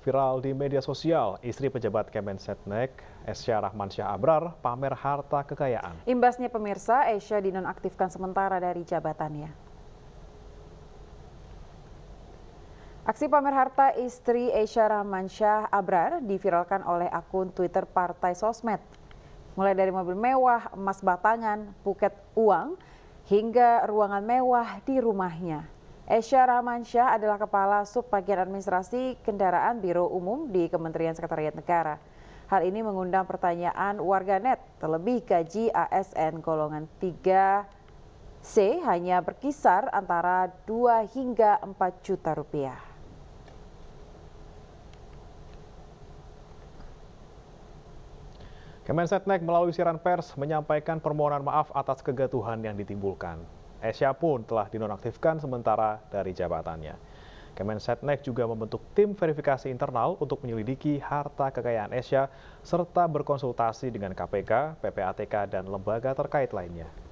Viral di media sosial, istri pejabat Kemensetnek, Esya Rahmansyah Abrar, pamer harta kekayaan. Imbasnya pemirsa, Esya dinonaktifkan sementara dari jabatannya. Aksi pamer harta istri Esya Rahmansyah Abrar diviralkan oleh akun Twitter Partai Sosmed. Mulai dari mobil mewah, emas batangan, buket uang, hingga ruangan mewah di rumahnya. Esya Rahmansyah adalah Kepala subbagian Administrasi Kendaraan Biro Umum di Kementerian Sekretariat Negara. Hal ini mengundang pertanyaan warganet, terlebih gaji ASN golongan 3C hanya berkisar antara 2 hingga 4 juta rupiah. Kemensetnek melalui siaran pers menyampaikan permohonan maaf atas kegaduhan yang ditimbulkan. Esya pun telah dinonaktifkan sementara dari jabatannya. Kemen Setnek juga membentuk tim verifikasi internal untuk menyelidiki harta kekayaan Esya serta berkonsultasi dengan KPK, PPATK, dan lembaga terkait lainnya.